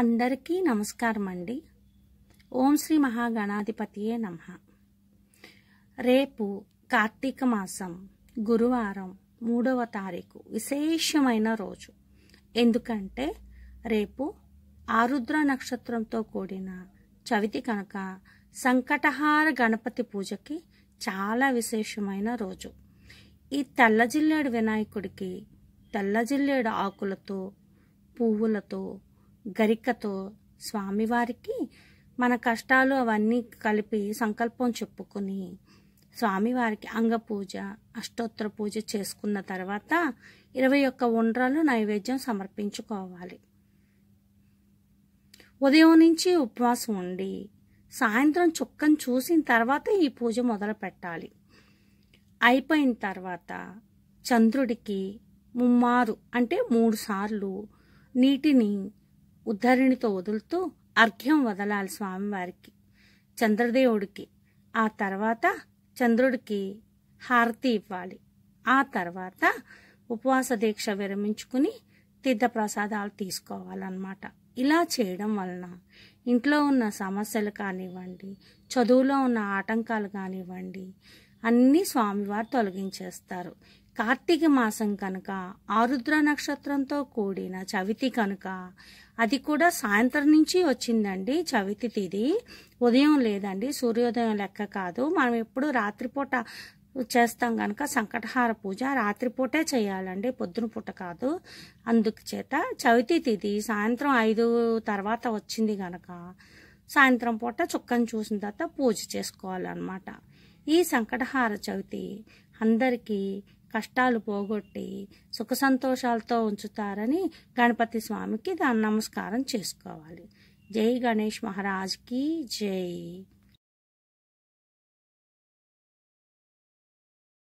అందరికీ నమస్కారం అండి ఓం శ్రీ మహాగణాధిపతియే నమ రేపు కార్తీక మాసం గురువారం మూడవ తారీఖు విశేషమైన రోజు ఎందుకంటే రేపు ఆరుద్ర నక్షత్రంతో కూడిన చవితి కనుక సంకటహార గణపతి పూజకి చాలా విశేషమైన రోజు ఈ తెల్లజిల్లేడు వినాయకుడికి తెల్లజిల్లేడు ఆకులతో పువ్వులతో గరికతో స్వామివారికి మన కష్టాలు అవన్నీ కలిపి సంకల్పం చెప్పుకుని స్వామివారికి అంగపూజ అష్టోత్తర పూజ చేసుకున్న తర్వాత ఇరవై ఒక్క ఉండ్రాలు నైవేద్యం సమర్పించుకోవాలి ఉదయం నుంచి ఉపవాసం ఉండి సాయంత్రం చుక్కను చూసిన తర్వాత ఈ పూజ మొదలు పెట్టాలి అయిపోయిన తర్వాత చంద్రుడికి ముమ్మారు అంటే మూడు సార్లు నీటిని ఉద్ధరిణితో వదులుతూ అర్ఘ్యం వదలాలి స్వామివారికి చంద్రదేవుడికి ఆ తర్వాత చంద్రుడికి హారతి ఇవ్వాలి ఆ తర్వాత ఉపవాస దీక్ష విరమించుకుని తీర్థప్రసాదాలు తీసుకోవాలన్నమాట ఇలా చేయడం వలన ఇంట్లో ఉన్న సమస్యలు కానివ్వండి చదువులో ఉన్న ఆటంకాలు కానివ్వండి అన్నీ స్వామివారు తొలగించేస్తారు కార్తీక మాసం కనుక ఆరుద్ర నక్షత్రంతో కూడిన చవితి కనుక అది కూడా సాయంత్రం నుంచి వచ్చిందండి చవితి తిది ఉదయం లేదండి సూర్యోదయం లెక్క కాదు మనం ఎప్పుడు రాత్రిపూట చేస్తాం కనుక సంకటహార పూజ రాత్రిపూటే చేయాలండి పొద్దున పూట కాదు అందుకు చేత చవితి తిది సాయంత్రం ఐదు తర్వాత వచ్చింది కనుక సాయంత్రం పూట చుక్కను చూసిన తర్వాత పూజ చేసుకోవాలన్నమాట ఈ సంకటహార చవితి అందరికీ కష్టాలు పోగొట్టి సుఖ సంతోషాలతో ఉంచుతారని గణపతి స్వామికి దాన్ని నమస్కారం చేసుకోవాలి జై గణేష్ మహారాజ్కి జై